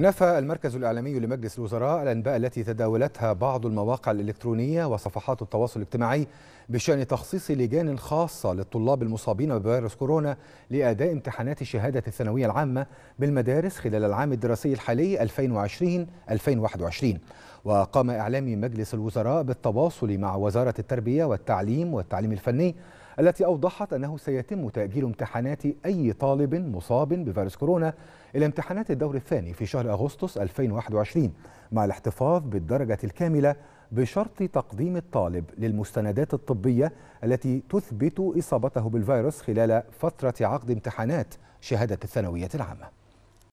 نفى المركز الإعلامي لمجلس الوزراء الأنباء التي تداولتها بعض المواقع الإلكترونية وصفحات التواصل الاجتماعي بشأن تخصيص لجان خاصة للطلاب المصابين بفيروس كورونا لأداء امتحانات شهادة الثانوية العامة بالمدارس خلال العام الدراسي الحالي 2020-2021 وقام إعلامي مجلس الوزراء بالتواصل مع وزارة التربية والتعليم والتعليم الفني التي أوضحت أنه سيتم تأجيل امتحانات أي طالب مصاب بفيروس كورونا إلى امتحانات الدور الثاني في شهر أغسطس 2021 مع الاحتفاظ بالدرجة الكاملة بشرط تقديم الطالب للمستندات الطبية التي تثبت إصابته بالفيروس خلال فترة عقد امتحانات شهادة الثانوية العامة